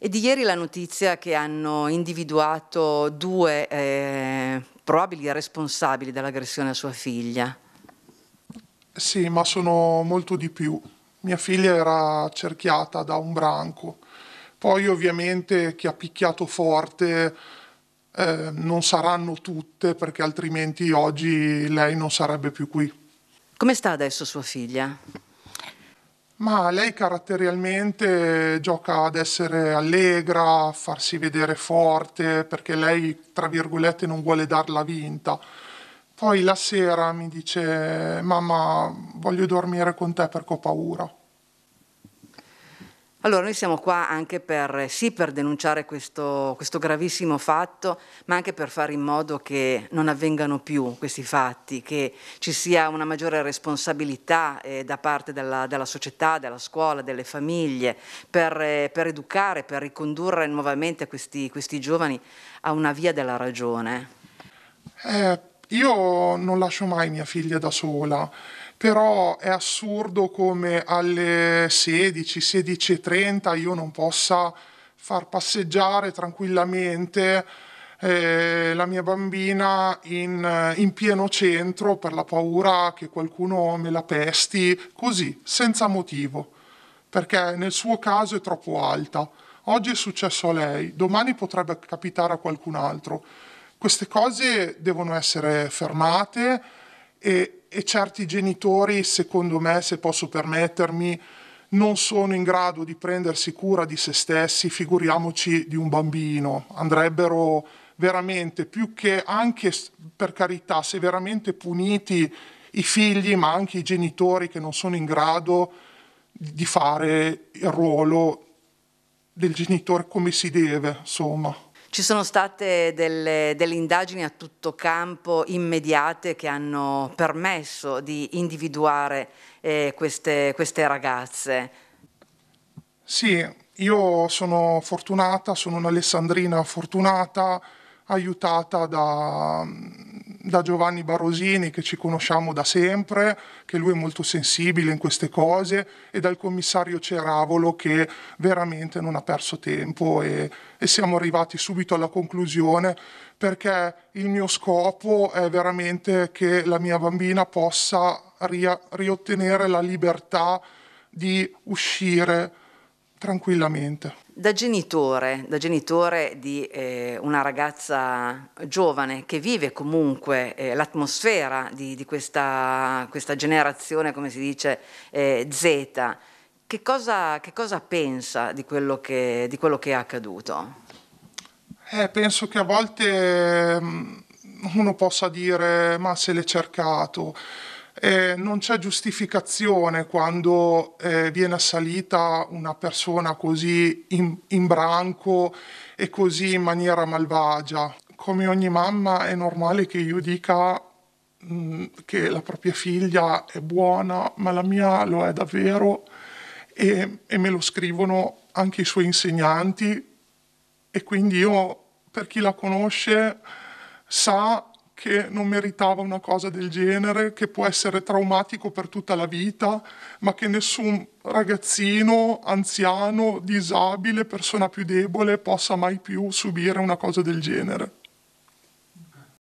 E di ieri la notizia che hanno individuato due eh, probabili responsabili dell'aggressione a sua figlia. Sì, ma sono molto di più. Mia figlia era cerchiata da un branco. Poi ovviamente chi ha picchiato forte eh, non saranno tutte perché altrimenti oggi lei non sarebbe più qui. Come sta adesso sua figlia? Ma lei caratterialmente gioca ad essere allegra, a farsi vedere forte, perché lei, tra virgolette, non vuole darla vinta. Poi la sera mi dice, mamma, voglio dormire con te perché ho paura. Allora, noi siamo qua anche per, eh, sì, per denunciare questo, questo, gravissimo fatto, ma anche per fare in modo che non avvengano più questi fatti, che ci sia una maggiore responsabilità eh, da parte della, della, società, della scuola, delle famiglie, per, eh, per educare, per ricondurre nuovamente questi, questi, giovani a una via della ragione. Eh, io non lascio mai mia figlia da sola però è assurdo come alle 16, 16.30 io non possa far passeggiare tranquillamente eh, la mia bambina in, in, pieno centro per la paura che qualcuno me la pesti, così, senza motivo, perché nel suo caso è troppo alta. Oggi è successo a lei, domani potrebbe capitare a qualcun altro. Queste cose devono essere fermate e, e certi genitori, secondo me, se posso permettermi, non sono in grado di prendersi cura di se stessi, figuriamoci di un bambino. Andrebbero veramente più che anche per carità, severamente puniti i figli, ma anche i genitori che non sono in grado di fare il ruolo del genitore come si deve, insomma. Ci sono state delle, delle, indagini a tutto campo immediate che hanno permesso di individuare eh, queste, queste ragazze. Sì, io sono fortunata, sono un'alessandrina fortunata, aiutata da, da Giovanni Barosini che ci conosciamo da sempre, che lui è molto sensibile in queste cose, e dal commissario Ceravolo che veramente non ha perso tempo e, e siamo arrivati subito alla conclusione perché il mio scopo è veramente che la mia bambina possa riottenere la libertà di uscire tranquillamente. Da genitore, da genitore di eh, una ragazza giovane che vive comunque eh, l'atmosfera di, di questa, questa, generazione, come si dice, eh, Z, che cosa, che cosa pensa di quello che, di quello che è accaduto? Eh, penso che a volte mm, uno possa dire ma se l'è cercato, eh, non c'è giustificazione quando eh, viene assalita una persona così in, in branco e così in maniera malvagia. Come ogni mamma è normale che io dica mh, mm, che la propria figlia è buona, ma la mia lo è davvero e, e me lo scrivono anche i suoi insegnanti e quindi io, per chi la conosce, sa che non meritava una cosa del genere, che può essere traumatico per tutta la vita, ma che nessun ragazzino, anziano, disabile, persona più debole possa mai più subire una cosa del genere.